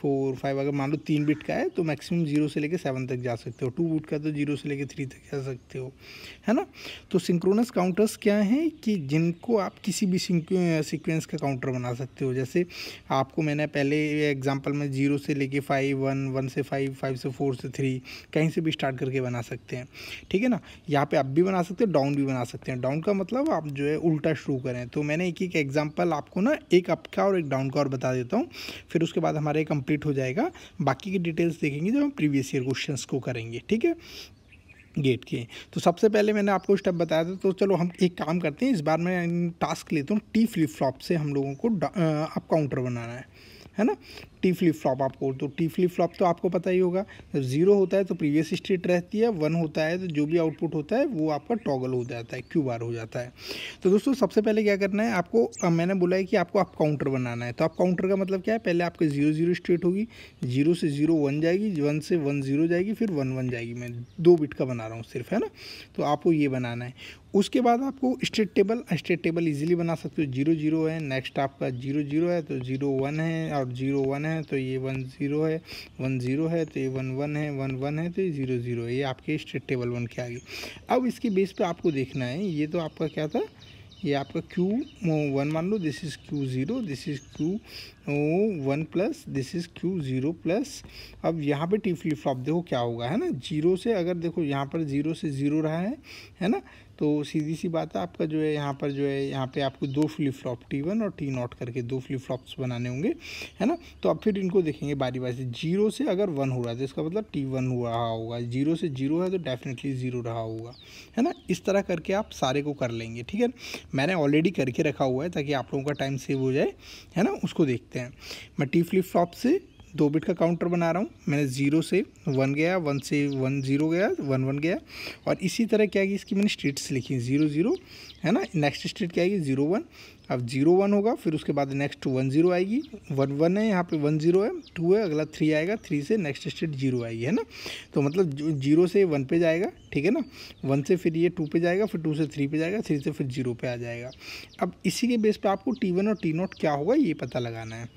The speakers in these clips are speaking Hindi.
फोर फाइव अगर मान लो तीन बिट का है तो मैक्सिमम जीरो से लेके सेवन तक जा सकते हो टू बिट का तो जीरो से लेके थ्री तक जा सकते हो है ना तो सिंक्रोनस काउंटर्स क्या हैं कि जिनको आप किसी भी सीक्वेंस का काउंटर बना सकते हो जैसे आपको मैंने पहले एग्जाम्पल में जीरो से लेके फाइव वन वन से फाइव फाइव से फोर से थ्री कहीं से भी स्टार्ट करके बना सकते हैं ठीक है ना यहाँ पर आप भी बना सकते हो डाउन भी बना सकते हैं डाउन का मतलब आप जो है उल्टा शुरू करें तो मैंने एक एक एग्जाम्पल आपको ना एक अप का और एक डाउन का और बता देता हूँ फिर उसके बाद हमारे एक कंप्लीट हो जाएगा बाकी की डिटेल्स देखेंगे जब हम प्रीवियस ईयर क्वेश्चन को करेंगे ठीक है गेट के तो सबसे पहले मैंने आपको स्टेप बताया था तो चलो हम एक काम करते हैं इस बार मैं टास्क लेता हूँ टी फ्लिप फ्लॉप से हम लोगों को अब काउंटर बनाना है है ना टी फ्लिप फ्लॉप आपको तो टी फ्लिप फ्लॉप तो आपको पता ही होगा जब जीरो होता है तो प्रीवियस स्टेट रहती है वन होता है तो जो भी आउटपुट होता है वो आपका टॉगल हो जाता है क्यू बार हो जाता है तो दोस्तों सबसे पहले क्या करना है आपको आ, मैंने बोला है कि आपको आप काउंटर बनाना है तो आप काउंटर का मतलब क्या है पहले आपके जीरो जीरो स्टेट होगी जीरो से जीरो वन जाएगी वन से वन जीरो जाएगी फिर वन वन जाएगी मैं दो बिट का बना रहा हूँ सिर्फ है ना तो आपको ये बनाना है उसके बाद आपको state table state table easily बना सकते हो जीरो जीरो है नेक्स्ट आपका जीरो जीरो है तो जीरो वन है और जीरो वन है हैं तो ये वन ज़ीरो है वन ज़ीरो है तो ये वन वन है वन वन है तो ये ज़ीरो ज़ीरो है ये आपके स्टेट टेबल वन के आगे अब इसके बेस पे आपको देखना है ये तो आपका क्या था ये आपका क्यू वन मान लो this is Q zero this is Q one plus this is Q zero plus अब यहाँ पे टी फ्लिप फ्लॉप देखो क्या होगा है ना जीरो से अगर देखो यहाँ पर ज़ीरो से ज़ीरो रहा है है ना तो सीधी सी बात है आपका जो है यहाँ पर जो है यहाँ पे आपको दो फ्लिप फ्लॉप टी वन और टी नॉट करके दो फ्लिप फ्लॉप्स बनाने होंगे है ना तो अब फिर इनको देखेंगे बारी बारी से जीरो से अगर वन हो रहा है तो इसका मतलब टी वन हो रहा होगा जीरो से जीरो है तो डेफिनेटली ज़ीरो रहा होगा है ना इस तरह करके आप सारे को कर लेंगे ठीक है मैंने ऑलरेडी करके रखा हुआ है ताकि आप लोगों का टाइम सेव हो जाए है ना उसको देखते हैं मैं टी फ्लिप फ्लॉप से दो बिट का काउंटर बना रहा हूँ मैंने ज़ीरो से वन गया वन से वन ज़ीरो गया वन वन गया और इसी तरह क्या है इसकी मैंने स्टेट्स लिखी ज़ीरो ज़ीरो है ना नेक्स्ट स्टेट क्या आएगी ज़ीरो वन अब ज़ीरो वन होगा फिर उसके बाद नेक्स्ट वन ज़ीरो आएगी वन वन है यहाँ पे वन ज़ीरो है टू है अगला थ्री आएगा थ्री से नेक्स्ट स्टेट जीरो आएगी है ना तो मतलब जीरो से वन पे जाएगा ठीक है ना वन से फिर ये टू पे जाएगा फिर टू से थ्री पे जाएगा थ्री से फिर जीरो पे आ जाएगा अब इसी के बेस पर आपको टी वन और टी नॉट क्या होगा ये पता लगाना है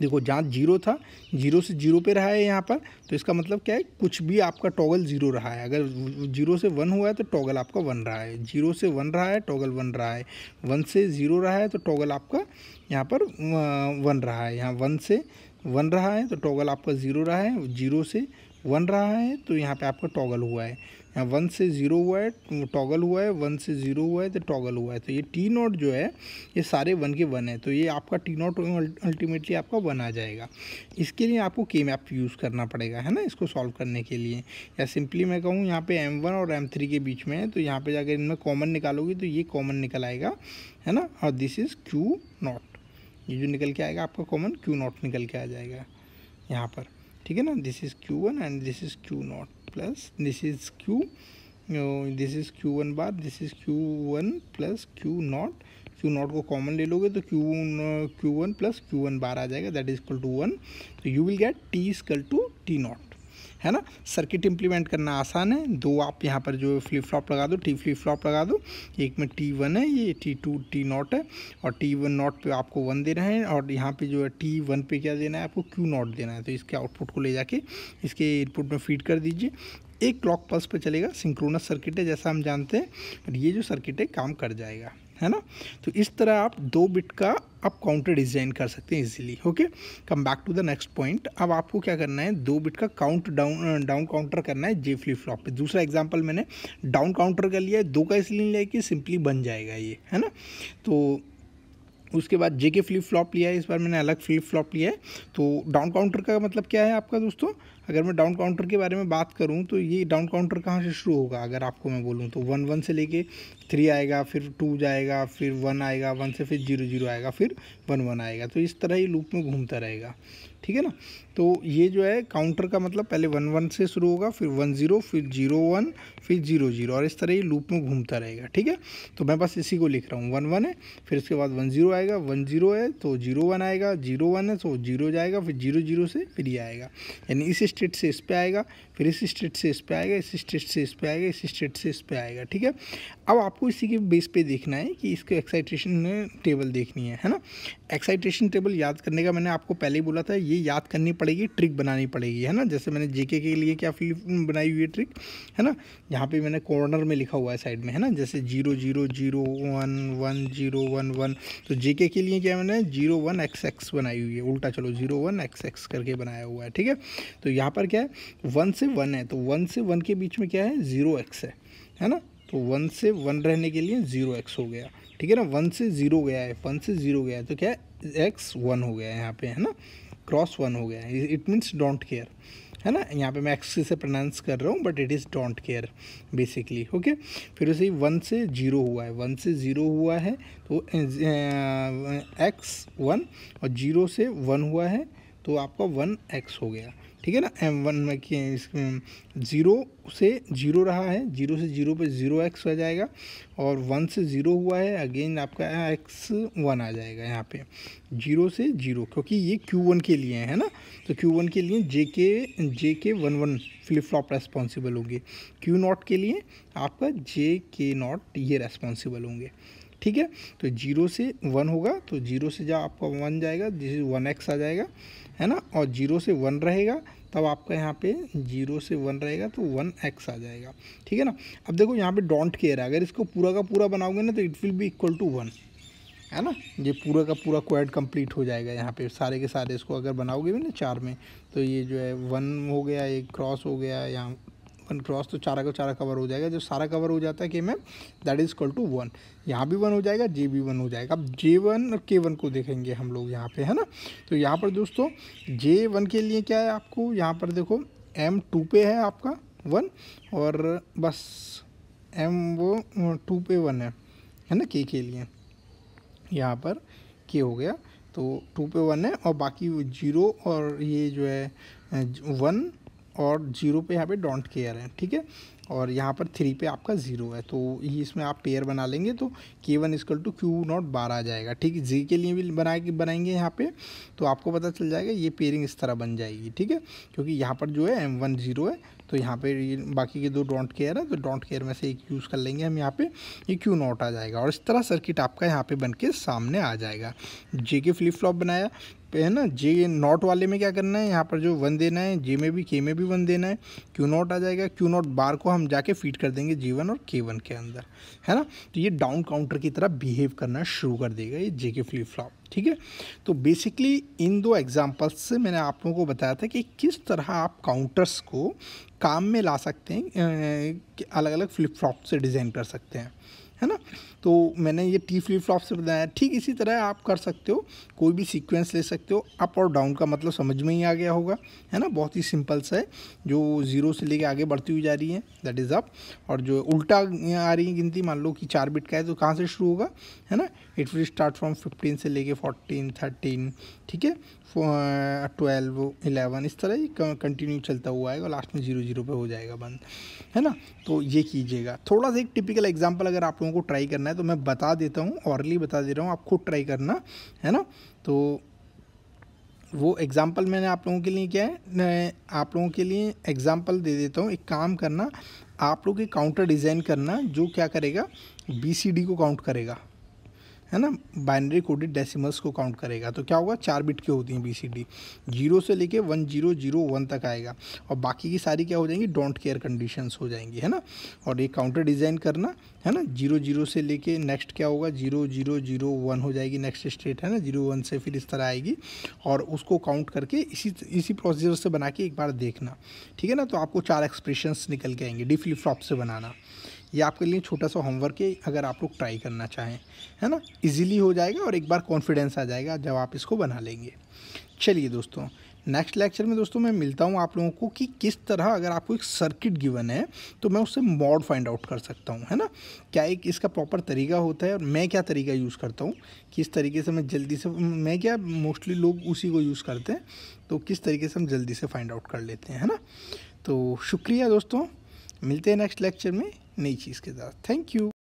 देखो जहाँ जीरो था जीरो से जीरो पे रहा है यहाँ पर तो इसका मतलब क्या है कुछ भी आपका टॉगल जीरो रहा है अगर जीरो से वन हुआ है तो टॉगल आपका वन रहा है जीरो से वन रहा है टॉगल वन रहा है वन से ज़ीरो रहा है तो टॉगल आपका यहाँ पर वन रहा है यहाँ वन से वन रहा है तो टॉगल आपका ज़ीरो रहा है जीरो से वन रहा है तो यहाँ पर आपका टॉगल हुआ है यहाँ वन से ज़ीरो हुआ है टॉगल हुआ है वन से ज़ीरो हुआ है तो टॉगल हुआ है तो ये टी नॉट जो है ये सारे वन के वन है तो ये आपका टी नॉट अल्टीमेटली आपका वन आ जाएगा इसके लिए आपको के मैप यूज़ करना पड़ेगा है ना इसको सॉल्व करने के लिए या सिंपली मैं कहूँ यहाँ पे एम वन और एम थ्री के बीच में है तो यहाँ पे जाकर इनमें कॉमन निकालोगे तो ये कॉमन निकल आएगा है ना और दिस इज़ क्यू नॉट ये जो निकल के आएगा आपका कॉमन क्यू नॉट निकल के आ जाएगा यहाँ पर ठीक है ना this is Q one and this is Q nought plus this is Q this is Q one bar this is Q one plus Q nought Q nought को कॉमन ले लोगे तो Q Q one plus Q one bar आ जाएगा that is equal to one तो you will get T equal to T nought है ना सर्किट इंप्लीमेंट करना आसान है दो आप यहाँ पर जो फ्लिप फ्लॉप लगा दो टी फ्लिप फ्लॉप लगा दो एक में टी वन है ये टी टू टी नॉट है और टी वन नॉट पर आपको वन देना है और यहाँ पे जो है टी वन पे क्या देना है आपको क्यू नॉट देना है तो इसके आउटपुट को ले जाके इसके इनपुट में फीड कर दीजिए एक क्लॉक पल्स पर चलेगा सिंक्रोनस सर्किट है जैसा हम जानते हैं और ये जो सर्किट है काम कर जाएगा है ना तो इस तरह आप दो बिट का आप काउंटर डिजाइन कर सकते हैं easily okay come back to the next point अब आपको क्या करना है दो बिट का काउंट डाउन डाउन काउंटर करना है जे फ्लिप फ्लॉप पे दूसरा एग्जांपल मैंने डाउन काउंटर कर लिया है दो का इसलिए लिया कि सिंपली बन जाएगा ये है ना तो उसके बाद जे के फ्लिप फ्लॉप लिया है इस बार मैंने अलग फ्लिप फ्लॉप लिया है तो डाउन काउंटर का मतलब क्या है आपका दोस्तों अगर मैं डाउन काउंटर के बारे में बात करूँ तो ये डाउन काउंटर कहाँ से शुरू होगा अगर आपको मैं बोलूँ तो वन वन से लेके थ्री आएगा फिर टू जाएगा फिर वन आएगा वन से फिर जीरो जीरो आएगा फिर वन वन आएगा तो इस तरह ही लूप में घूमता रहेगा ठीक है ना तो ये जो है काउंटर का मतलब पहले वन वन से शुरू होगा फिर वन ज़ीरो फिर जीरो वन फिर जीरो जीरो और इस तरह ही लूप में घूमता रहेगा ठीक है तो मैं बस इसी को लिख रहा हूँ वन वन है फिर इसके बाद वन ज़ीरो आएगा वन ज़ीरो है तो जीरो वन आएगा जीरो वन है तो जीरो जाएगा फिर जीरो जीरो से फिर ये आएगा यानी इस स्टेट से इस पर आएगा फिर इस स्टेट से इस पर आएगा इस स्टेट से इस पर आएगा इस स्टेट से इस पर आएगा ठीक है अब आपको इसी के बेस पे देखना है कि इसको एक्साइटेशन टेबल देखनी है है ना एक्साइटेशन टेबल याद करने का मैंने आपको पहले ही बोला था ये याद करनी पड़ेगी ट्रिक बनानी पड़ेगी है ना जैसे मैंने जेके के लिए क्या फिल्म बनाई हुई है ट्रिक है ना यहाँ पे मैंने कॉर्नर में लिखा हुआ है साइड में है ना जैसे zero zero zero one one zero one one तो जेके के लिए क्या मैंने जीरो वन एक्स एक्स बनाई हुई है उल्टा चलो जीरो वन एक्स एक्स करके बनाया हुआ है ठीक है तो यहाँ पर क्या है वन से से हम्म। वन है तो वन से वन के बीच में क्या है ज़ीरो एक्स है है ना तो वन से वन रहने के लिए ज़ीरो एक्स हो गया ठीक है ना वन से ज़ीरो गया है वन से ज़ीरो गया है तो क्या है एक्स वन हो गया है यहाँ पे है ना क्रॉस वन हो गया है इट मीन्स डोंट केयर है ना यहाँ पे मैं एक्स से प्रोनाउंस कर रहा हूँ but it is don't care basically okay फिर उसे वन से जीरो हुआ है वन से ज़ीरो हुआ है तो एक्स वन और जीरो से वन हुआ है तो आपका वन एक्स हो गया ठीक है ना एम वन में इसमें ज़ीरो से जीरो रहा है जीरो से जीरो पे ज़ीरो एक्स हो जाएगा और वन से ज़ीरो हुआ है अगेन आपका एक्स वन आ जाएगा यहाँ पे जीरो से जीरो क्योंकि ये क्यू वन के लिए है ना तो क्यू वन के लिए जे K J K one one flip flop responsible होंगे क्यू नॉट के लिए आपका जे के नॉट ये रेस्पॉन्सिबल होंगे ठीक है तो जीरो से वन होगा तो जीरो से जा आपका वन जाएगा जिससे वन एक्स आ जाएगा है ना और जीरो से वन रहेगा तब आपका यहाँ पे जीरो से वन रहेगा तो वन एक्स आ जाएगा ठीक है ना अब देखो यहाँ पे डोंट केयर है अगर इसको पूरा का पूरा बनाओगे ना तो it will be equal to one है ना ये पूरा का पूरा क्वाड कंप्लीट हो जाएगा यहाँ पे सारे के सारे इसको अगर बनाओगे भी ना चार में तो ये जो है वन हो गया ये क्रॉस हो गया यहाँ वन क्रॉस तो चारा का चारा कवर हो जाएगा जब सारा कवर हो जाता है के में that is equal to one यहाँ भी वन हो जाएगा जे भी वन हो जाएगा अब जे वन और के वन को देखेंगे हम लोग यहाँ पे है ना तो यहाँ पर दोस्तों जे वन के लिए क्या है आपको यहाँ पर देखो एम टू पे है आपका वन और बस एम वो टू पे वन है है ना के के लिए यहाँ पर के हो गया तो टू पे वन है और बाकी जीरो और ये जो है वन और जीरो पे यहाँ पे डोंट केयर है ठीक है और यहाँ पर थ्री पे आपका ज़ीरो है तो ये इसमें आप पेयर बना लेंगे तो K one equal to Q nought bar आ जाएगा ठीक है जी के लिए भी बना बनाएंगे यहाँ पे तो आपको पता चल जाएगा ये पेयरिंग इस तरह बन जाएगी ठीक है क्योंकि यहाँ पर जो है एम वन ज़ीरो है तो यहाँ पे बाकी के दो डोंट केयर है तो डोंट केयर में से एक यूज़ कर लेंगे हम यहाँ पे ये क्यू नॉट आ जाएगा और इस तरह सर्किट आपका यहाँ पे बन के सामने आ जाएगा जे के फ्लिप फ्लॉप बनाया है ना जे नॉट वाले में क्या करना है यहाँ पर जो वन देना है जे में भी के में भी वन देना है क्यू नॉट आ जाएगा क्यू नॉट बार को हम जाके फीड कर देंगे जी वन और के वन के अंदर है ना तो ये डाउन काउंटर की तरह बिहेव करना शुरू कर देगा ये जे के फ्लिप फ्लॉप ठीक है तो बेसिकली इन दो एग्जांपल्स से मैंने आप लोगों को बताया था कि किस तरह आप काउंटर्स को काम में ला सकते हैं अलग अलग फ्लिप फ्लॉप से डिज़ाइन कर सकते हैं है ना तो मैंने ये टी फ्लिप फ्लॉप से बताया ठीक इसी तरह आप कर सकते हो कोई भी सीक्वेंस ले सकते हो अप और डाउन का मतलब समझ में ही आ गया होगा है ना बहुत ही सिंपल सा है जो ज़ीरो से लेके आगे बढ़ती हुई जा रही है दैट इज़ अप और जो उल्टा आ रही है गिनती मान लो कि चार बिट का है तो कहाँ से शुरू होगा है ना it will start from fifteen से लेके फोर्टीन थर्टीन ठीक है ट्वेल्व इलेवन uh, इस तरह ही कंटिन्यू चलता हुआ आएगा लास्ट में जीरो जीरो पर हो जाएगा बंद है ना तो ये कीजिएगा थोड़ा सा एक टिपिकल एग्जाम्पल अगर आप लोग लोगों को ट्राई करना है तो मैं बता देता हूँ ऑरली बता दे रहा हूँ आप खुद ट्राई करना है ना तो वो एग्ज़ाम्पल मैंने आप लोगों के लिए क्या है आप लोगों के लिए एग्ज़ाम्पल दे देता हूँ एक काम करना आप लोग एक काउंटर डिज़ाइन करना जो क्या करेगा बी को काउंट करेगा है ना बाइनरी कोडेड डेसिमल्स को काउंट करेगा तो क्या होगा चार बिट की होती हैं बीसीडी जीरो से लेके वन जीरो जीरो वन तक आएगा और बाकी की सारी क्या हो जाएंगी डोंट केयर कंडीशंस हो जाएंगी है ना और ये काउंटर डिज़ाइन करना है ना जीरो जीरो से लेके नेक्स्ट क्या होगा जीरो जीरो जीरो वन हो जाएगी नेक्स्ट स्टेट है ना जीरो वन से फिर इस तरह आएगी और उसको काउंट करके इसी इसी प्रोसीजर से बना के एक बार देखना ठीक है ना तो आपको चार एक्सप्रेशंस निकल के आएंगे डी फ्लिप फ्लॉप से बनाना ये आपके लिए छोटा सा होमवर्क है अगर आप लोग ट्राई करना चाहें है ना इजीली हो जाएगा और एक बार कॉन्फिडेंस आ जाएगा जब आप इसको बना लेंगे चलिए दोस्तों नेक्स्ट लेक्चर में दोस्तों मैं मिलता हूँ आप लोगों को कि किस तरह अगर आपको एक सर्किट गिवन है तो मैं उससे मॉड फाइंड आउट कर सकता हूँ है ना क्या एक इसका प्रॉपर तरीका होता है और मैं क्या तरीका यूज़ करता हूँ किस तरीके से मैं जल्दी से मैं क्या मोस्टली लोग उसी को यूज़ करते हैं तो किस तरीके से हम जल्दी से फाइंड आउट कर लेते हैं है ना तो शुक्रिया दोस्तों मिलते हैं नेक्स्ट लेक्चर में नई चीज़ के साथ थैंक यू